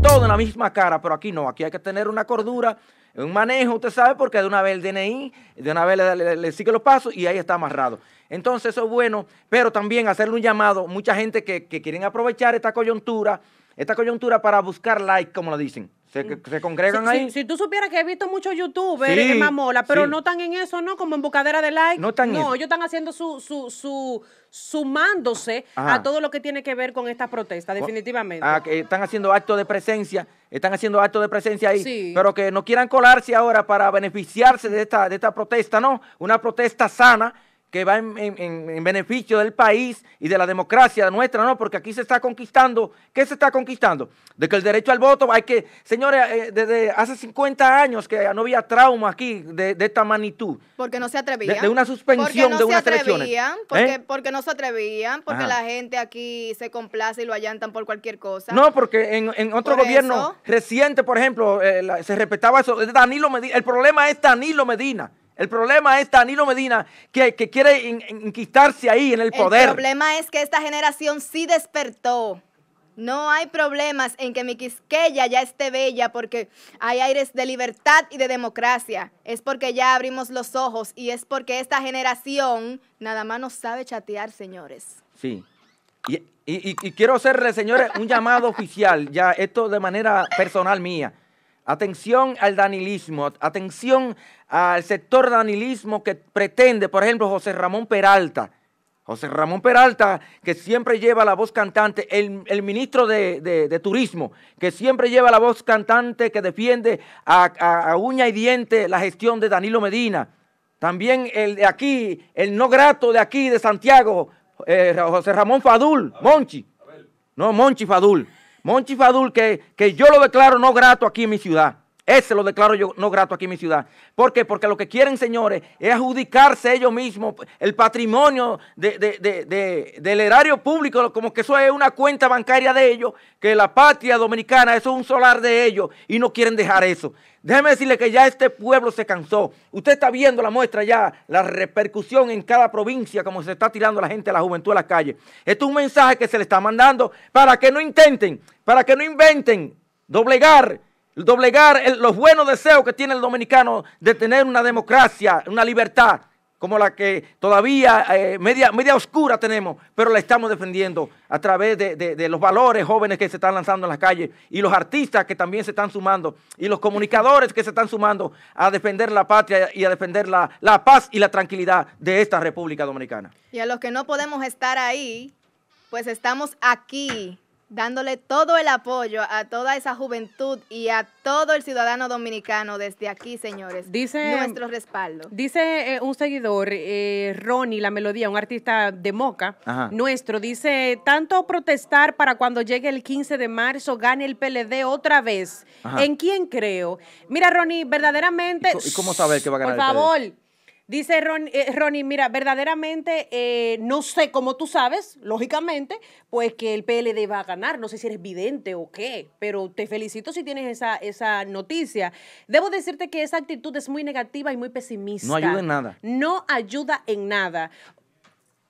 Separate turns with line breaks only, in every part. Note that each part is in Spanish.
todo en la misma cara, pero aquí no, aquí hay que tener una cordura, un manejo, usted sabe, porque de una vez el DNI, de una vez le, sigue los pasos y ahí está amarrado. Entonces eso es bueno, pero también hacerle un llamado, mucha gente que, que quieren aprovechar esta coyuntura esta coyuntura para buscar like, como lo dicen. Se, congregan ahí.
Si, tú supieras que he visto muchos youtubers en Mamola, pero no están en eso, ¿no? Como en de likes No están ellos están haciendo su, su, sumándose a todo lo que tiene que ver con esta protesta, definitivamente. Ah,
que están haciendo actos de presencia, están haciendo actos de presencia ahí, sí. pero que no quieran colarse ahora para beneficiarse de esta, de esta protesta, ¿no? Una protesta sana que va en, beneficio del país y de la democracia nuestra, no, porque aquí se está conquistando, ¿qué se está conquistando? De que el derecho al voto hay que, señores, eh, desde hace 50 años que no había trauma aquí de, esta magnitud.
Porque no se atrevían. De, una suspensión de unas elecciones. ¿eh? Porque, porque no se atrevían, porque la gente aquí se complace y lo allantan por cualquier cosa.
No, porque en, otro gobierno reciente, por ejemplo, eh, se respetaba eso. Danilo Medina, el problema es Danilo Medina. El problema es Danilo Medina que, quiere inquistarse ahí en el poder. El
problema es que esta generación sí despertó. No hay problemas en que mi Quisqueya ya esté bella porque hay aires de libertad y de democracia. Es porque ya abrimos los ojos y es porque esta generación nada más nos sabe chatear, señores.
Sí. Y, y quiero hacerle, señores, un llamado oficial, ya esto de manera personal mía. Atención al danilismo, atención al sector danilismo que pretende, por ejemplo, José Ramón Peralta. José Ramón Peralta, que siempre lleva la voz cantante, el, ministro de, Turismo, que siempre lleva la voz cantante que defiende a, uña y diente la gestión de Danilo Medina. También el de aquí, el no grato de aquí, de Santiago, eh, José Ramón Fadul, Monchi. No, Monchi Fadul. Monchi Fadul, que, que yo lo declaro no grato aquí en mi ciudad. Ese lo declaro yo no grato aquí en mi ciudad. ¿Por qué? Porque lo que quieren, señores, es adjudicarse ellos mismos el patrimonio del erario público, como que eso es una cuenta bancaria de ellos, que la patria dominicana, es un solar de ellos, y no quieren dejar eso. Déjeme decirle que ya este pueblo se cansó. Usted está viendo la muestra ya, la repercusión en cada provincia, como se está tirando la gente, la juventud a las calles. Esto es un mensaje que se le está mandando para que no intenten, para que no inventen doblegar doblegar los buenos deseos que tiene el dominicano de tener una democracia, una libertad como la que todavía eh, media, media oscura tenemos, pero la estamos defendiendo a través de, los valores jóvenes que se están lanzando en las calles y los artistas que también se están sumando y los comunicadores que se están sumando a defender la patria y a defender la, la paz y la tranquilidad de esta República Dominicana.
Y a los que no podemos estar ahí, pues estamos aquí dándole todo el apoyo a toda esa juventud y a todo el ciudadano dominicano desde aquí, señores. Dice, nuestro respaldo.
Dice eh, un seguidor, eh, Ronnie, la melodía, un artista de Moca, nuestro, dice, tanto protestar para cuando llegue el 15 de marzo gane el PLD otra vez. ¿En quién creo? Mira, Ronnie, verdaderamente... ¿Y, cómo saber que va a ganar Por favor. Dice Ron, eh, Ronnie, mira, verdaderamente eh, no sé, cómo tú sabes, lógicamente, pues que el PLD va a ganar. No sé si eres vidente o qué, pero te felicito si tienes esa, esa noticia. Debo decirte que esa actitud es muy negativa y muy pesimista. No ayuda en nada. No ayuda en nada.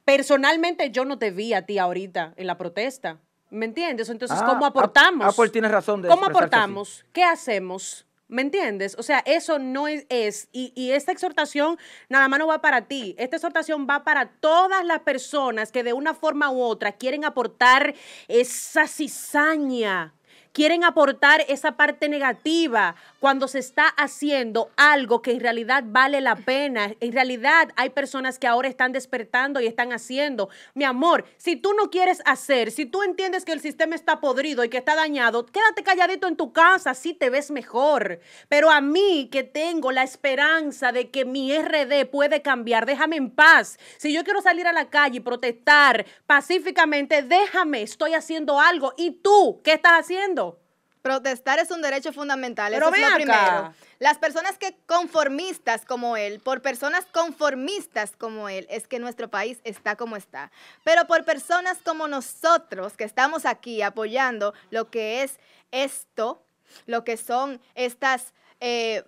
Personalmente yo no te vi a ti ahorita en la protesta. ¿Me entiendes? Entonces, ah, ¿cómo ah, aportamos? Ah, pues
tienes razón. De ¿Cómo aportamos?
¿Qué hacemos? ¿Me entiendes? O sea, eso no es, y, y, esta exhortación nada más no va para ti, esta exhortación va para todas las personas que de una forma u otra quieren aportar esa cizaña quieren aportar esa parte negativa cuando se está haciendo algo que en realidad vale la pena. En realidad hay personas que ahora están despertando y están haciendo. Mi amor, si tú no quieres hacer, si tú entiendes que el sistema está podrido y que está dañado, quédate calladito en tu casa, así te ves mejor. Pero a mí que tengo la esperanza de que mi RD puede cambiar, déjame en paz. Si yo quiero salir a la calle y protestar
pacíficamente, déjame, estoy haciendo algo. ¿Y tú qué estás haciendo? Protestar es un derecho fundamental, es lo primero. Las personas que conformistas como él, por personas conformistas como él, es que nuestro país está como está. Pero por personas como nosotros que estamos aquí apoyando lo que es esto, lo que son estas eh,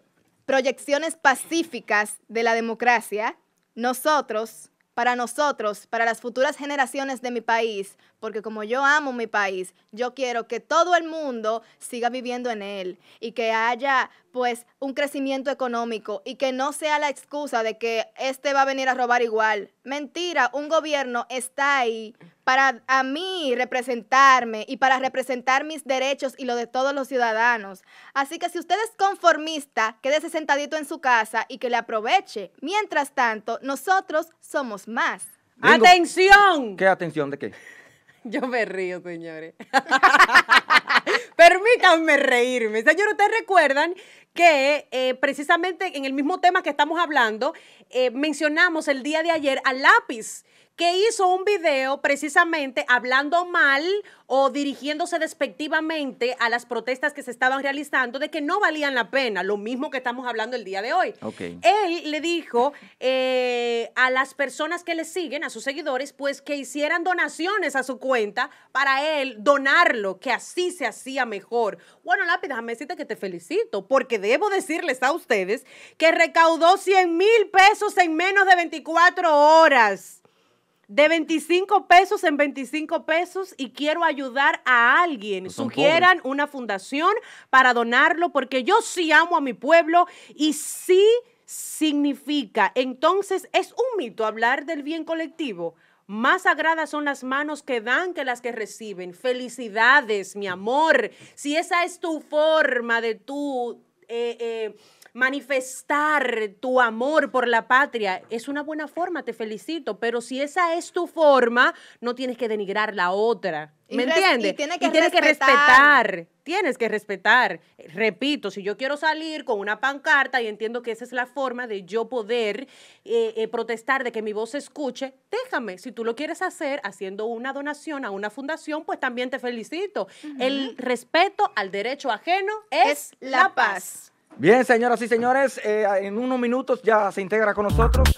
proyecciones pacíficas de la democracia, nosotros para nosotros, para las futuras generaciones de mi país, porque como yo amo mi país, yo quiero que todo el mundo siga viviendo en él y que haya pues un crecimiento económico y que no sea la excusa de que este va a venir a robar igual. Mentira, un gobierno está ahí para a mí representarme y para representar mis derechos y los de todos los ciudadanos. Así que si usted es conformista, quédese sentadito en su casa y que le aproveche. Mientras tanto, nosotros somos más.
¡Atención! ¿Qué atención de qué?
Yo me río, señores. Permítanme reírme.
Señor, ¿ustedes recuerdan que eh, precisamente en el mismo tema que estamos hablando, eh, mencionamos el día de ayer a Lápiz, que hizo un video precisamente hablando mal o dirigiéndose despectivamente a las protestas que se estaban realizando de que no valían la pena, lo mismo que estamos hablando el día de hoy. Él le dijo eh, a las personas que le siguen, a sus seguidores, pues que hicieran donaciones a su cuenta para él donarlo, que así se hacía mejor. Bueno, Lápiz, déjame decirte que te felicito, porque debo decirles a ustedes que recaudó 100 mil pesos en menos de 24 horas. De 25 pesos en 25 pesos y quiero ayudar a alguien. Pues Sugieran una fundación para donarlo porque yo sí amo a mi pueblo y sí significa. Entonces es un mito hablar del bien colectivo. Más sagradas son las manos que dan que las que reciben. Felicidades, mi amor. Si esa es tu forma de tu eh, eh, manifestar tu amor por la patria. Es una buena forma, te felicito, pero si esa es tu forma, no tienes que denigrar la otra. ¿Me entiendes? Y que, respetar. Tienes que respetar. Repito, si yo quiero salir con una pancarta y entiendo que esa es la forma de yo poder eh, eh, protestar, de que mi voz se escuche, déjame. Si tú lo quieres hacer haciendo una donación a una fundación, pues también te felicito. El respeto al derecho ajeno
es, la paz. Bien, señoras y señores, eh, en unos minutos ya se integra con nosotros